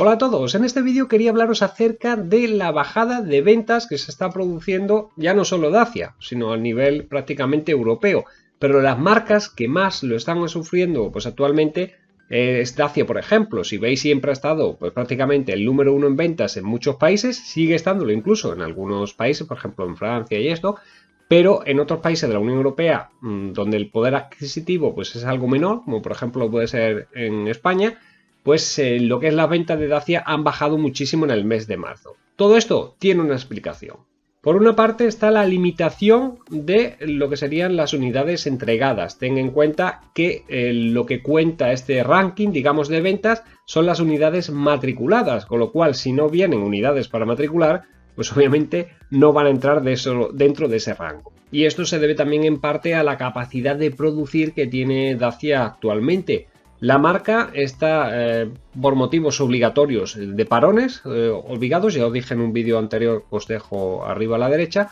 Hola a todos, en este vídeo quería hablaros acerca de la bajada de ventas que se está produciendo ya no solo de Asia, sino a nivel prácticamente europeo. Pero las marcas que más lo están sufriendo pues actualmente eh, es Dacia, por ejemplo. Si veis, siempre ha estado pues, prácticamente el número uno en ventas en muchos países, sigue estándolo incluso en algunos países, por ejemplo en Francia y esto, pero en otros países de la Unión Europea, mm, donde el poder adquisitivo pues, es algo menor, como por ejemplo puede ser en España, pues eh, lo que es las ventas de Dacia han bajado muchísimo en el mes de marzo. Todo esto tiene una explicación. Por una parte está la limitación de lo que serían las unidades entregadas. Ten en cuenta que eh, lo que cuenta este ranking, digamos, de ventas son las unidades matriculadas, con lo cual si no vienen unidades para matricular, pues obviamente no van a entrar dentro de ese rango. Y esto se debe también en parte a la capacidad de producir que tiene Dacia actualmente la marca está, eh, por motivos obligatorios de parones eh, obligados, ya os dije en un vídeo anterior os dejo arriba a la derecha,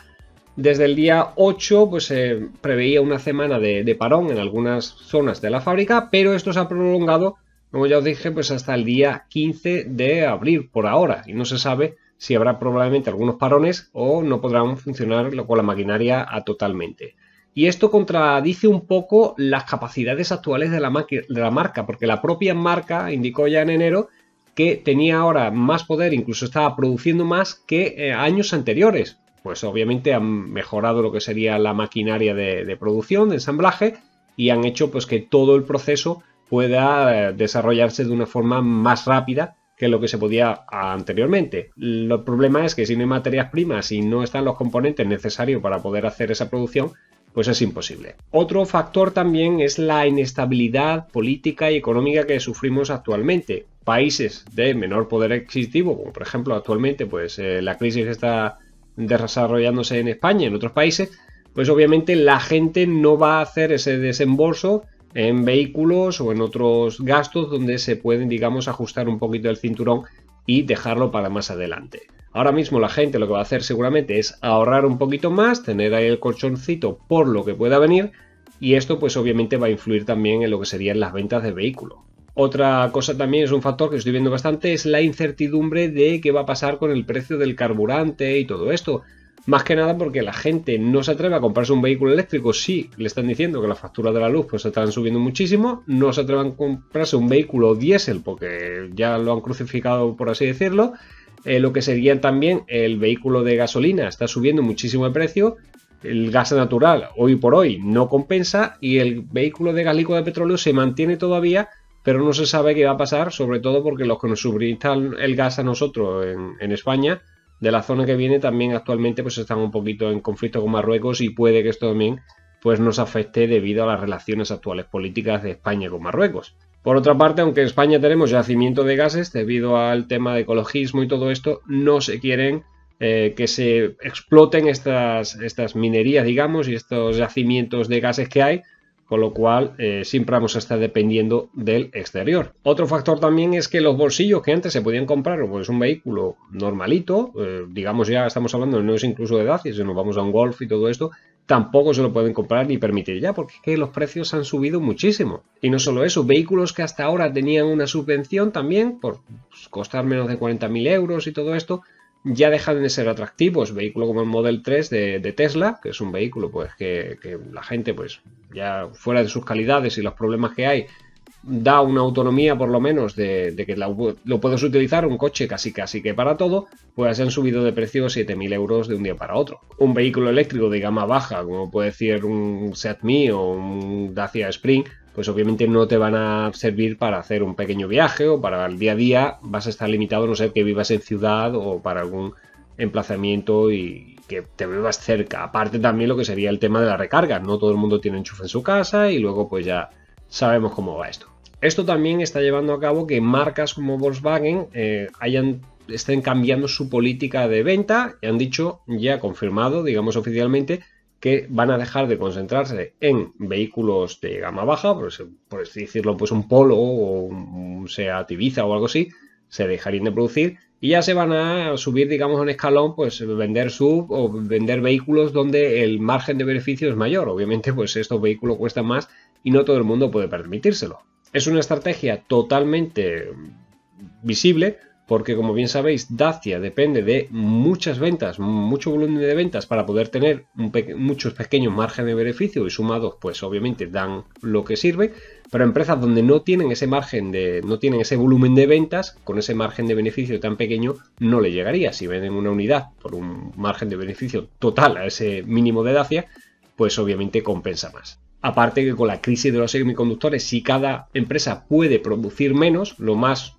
desde el día 8 pues preveía una semana de, parón en algunas zonas de la fábrica, pero esto se ha prolongado, como ya os dije, pues hasta el día 15 de abril por ahora, y no se sabe si habrá probablemente algunos parones o no podrán funcionar con la maquinaria a totalmente. Y esto contradice un poco las capacidades actuales de la, marca, porque la propia marca indicó ya en enero que tenía ahora más poder, incluso estaba produciendo más que eh, años anteriores. Pues obviamente han mejorado lo que sería la maquinaria de, producción, de ensamblaje, y han hecho pues que todo el proceso pueda eh, desarrollarse de una forma más rápida que lo que se podía anteriormente. El problema es que si no hay materias primas y no están los componentes necesarios para poder hacer esa producción, pues es imposible. Otro factor también es la inestabilidad política y económica que sufrimos actualmente. Países de menor poder adquisitivo, como por ejemplo actualmente pues eh, la crisis está desarrollándose en España y en otros países, pues obviamente la gente no va a hacer ese desembolso en vehículos o en otros gastos donde se pueden, digamos, ajustar un poquito el cinturón y dejarlo para más adelante. Ahora mismo la gente lo que va a hacer seguramente es ahorrar un poquito más, tener ahí el colchoncito por lo que pueda venir y esto pues obviamente va a influir también en lo que serían las ventas de vehículo. Otra cosa también es un factor que estoy viendo bastante es la incertidumbre de qué va a pasar con el precio del carburante y todo esto. Más que nada porque la gente no se atreve a comprarse un vehículo eléctrico. si le están diciendo que las facturas de la luz pues están subiendo muchísimo. No se atreven a comprarse un vehículo diésel porque ya lo han crucificado, por así decirlo. Eh, lo que serían también el vehículo de gasolina. Está subiendo muchísimo el precio. El gas natural hoy por hoy no compensa y el vehículo de gas de petróleo se mantiene todavía, pero no se sabe qué va a pasar, sobre todo porque los que nos suministran el gas a nosotros en, en España, de la zona que viene, también actualmente pues están un poquito en conflicto con Marruecos y puede que esto también pues nos afecte debido a las relaciones actuales políticas de España con Marruecos. Por otra parte, aunque en España tenemos yacimiento de gases, debido al tema de ecologismo y todo esto, no se quieren eh, que se exploten estas, estas minerías, digamos, y estos yacimientos de gases que hay, con lo cual eh, siempre vamos a estar dependiendo del exterior. Otro factor también es que los bolsillos que antes se podían comprar, pues un vehículo normalito, eh, digamos ya estamos hablando no es incluso de Dacia, sino vamos a un Golf y todo esto, tampoco se lo pueden comprar ni permitir ya, porque los precios han subido muchísimo. Y no solo eso, vehículos que hasta ahora tenían una subvención también por costar menos de 40.000 euros y todo esto, ya dejan de ser atractivos. Vehículo como el Model 3 de, Tesla, que es un vehículo pues que, que, la gente pues ya fuera de sus calidades y los problemas que hay, da una autonomía por lo menos de, que lo puedes utilizar un coche casi casi que para todo, pues han subido de precio 7.000 euros de un día para otro. Un vehículo eléctrico de gama baja, como puede decir un Seat Mii o un Dacia Spring, pues obviamente no te van a servir para hacer un pequeño viaje o para el día a día, vas a estar limitado a no ser que vivas en ciudad o para algún emplazamiento y que te vivas cerca. Aparte también lo que sería el tema de la recarga, no todo el mundo tiene enchufe en su casa y luego pues ya sabemos cómo va esto. Esto también está llevando a cabo que marcas como Volkswagen eh, hayan estén cambiando su política de venta y han dicho, ya confirmado, digamos oficialmente, que van a dejar de concentrarse en vehículos de gama baja, por, decirlo, pues un Polo o un Seat Ibiza o algo así, se dejarían de producir y ya se van a subir, digamos, un escalón, pues vender sub o vender vehículos donde el margen de beneficio es mayor. Obviamente, pues estos vehículos cuestan más y no todo el mundo puede permitírselo. Es una estrategia totalmente visible porque como bien sabéis, Dacia depende de muchas ventas, mucho volumen de ventas para poder tener muchos pequeños márgenes de beneficio y sumados, pues obviamente dan lo que sirve, pero empresas donde no tienen ese margen de, no tienen ese volumen de ventas, con ese margen de beneficio tan pequeño no le llegaría. Si venden una unidad por un margen de beneficio total a ese mínimo de Dacia, pues obviamente compensa más. Aparte que con la crisis de los semiconductores, si cada empresa puede producir menos, lo más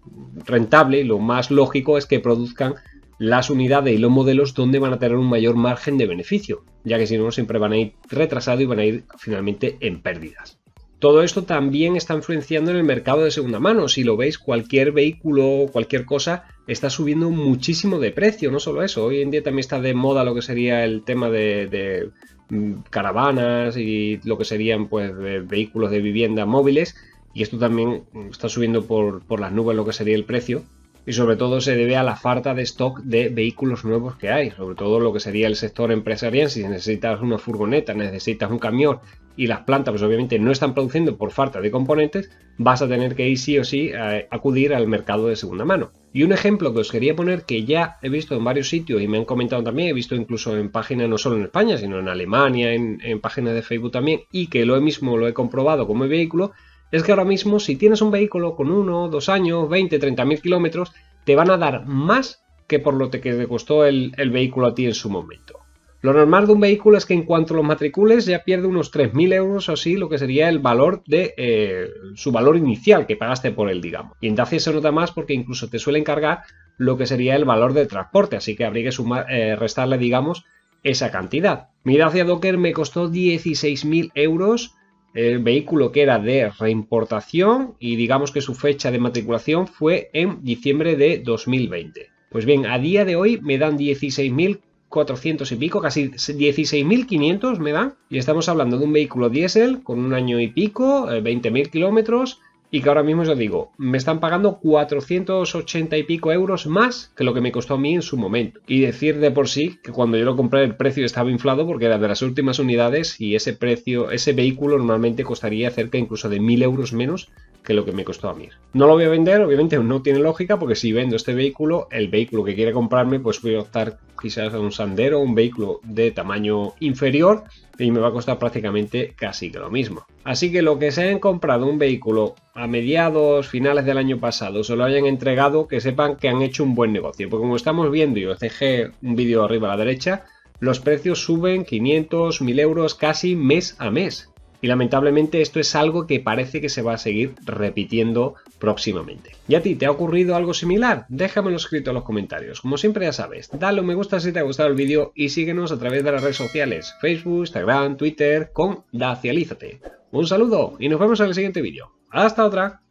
rentable, lo más lógico es que produzcan las unidades y los modelos donde van a tener un mayor margen de beneficio, ya que si no siempre van a ir retrasados y van a ir finalmente en pérdidas. Todo esto también está influenciando en el mercado de segunda mano. Si lo veis, cualquier vehículo, cualquier cosa, está subiendo muchísimo de precio. No solo eso, hoy en día también está de moda lo que sería el tema de, de Mm, caravanas y lo que serían pues vehículos de vivienda móviles y esto también mm, está subiendo por, por, las nubes lo que sería el precio y sobre todo se debe a la falta de stock de vehículos nuevos que hay, sobre todo lo que sería el sector empresarial, si necesitas una furgoneta, necesitas un camión, y las plantas pues obviamente no están produciendo por falta de componentes, vas a tener que ir sí o sí a eh, acudir al mercado de segunda mano. Y un ejemplo que os quería poner que ya he visto en varios sitios y me han comentado también, he visto incluso en páginas no solo en España, sino en Alemania, en, páginas de Facebook también, y que lo mismo lo he comprobado con mi vehículo, es que ahora mismo si tienes un vehículo con uno, dos años, 20, 30 mil kilómetros, te van a dar más que por lo que te costó el vehículo a ti en su momento. Lo normal de un vehículo es que en cuanto los matricules ya pierde unos 3.000 euros o así, lo que sería el valor de eh, su valor inicial que pagaste por él, digamos. Y en Dacia se nota más porque incluso te suelen cargar lo que sería el valor de transporte, así que habría que sumar, eh, restarle, digamos, esa cantidad. Mi Dacia Docker me costó 16.000 euros el vehículo que era de reimportación y digamos que su fecha de matriculación fue en diciembre de 2020. Pues bien, a día de hoy me dan 16.000 400 y pico, casi 16.500 me da. Y estamos hablando de un vehículo diésel con un año y pico, 20.000 eh, kilómetros, y que ahora mismo os digo, me están pagando 480 y pico euros más que lo que me costó a mí en su momento. Y decir de por sí que cuando yo lo compré el precio estaba inflado porque era de las últimas unidades y ese precio, ese vehículo normalmente costaría cerca incluso de 1000 euros menos que lo que me costó a mí. No lo voy a vender, obviamente no tiene lógica porque si vendo este vehículo, el vehículo que quiere comprarme pues voy a optar quizás a un Sandero, un vehículo de tamaño inferior y me va a costar prácticamente casi que lo mismo. Así que lo que se hayan comprado un vehículo a mediados, finales del año pasado, se lo hayan entregado, que sepan que han hecho un buen negocio. Porque como estamos viendo, y os dejé un vídeo arriba a la derecha, los precios suben 500, 1000 euros casi mes a mes. Y lamentablemente esto es algo que parece que se va a seguir repitiendo próximamente. ¿Y a ti te ha ocurrido algo similar? Déjamelo escrito en los comentarios. Como siempre ya sabes, dale un me gusta si te ha gustado el vídeo y síguenos a través de las redes sociales, Facebook, Instagram, Twitter, con Dacialízate. Un saludo y nos vemos en el siguiente vídeo. Hasta otra.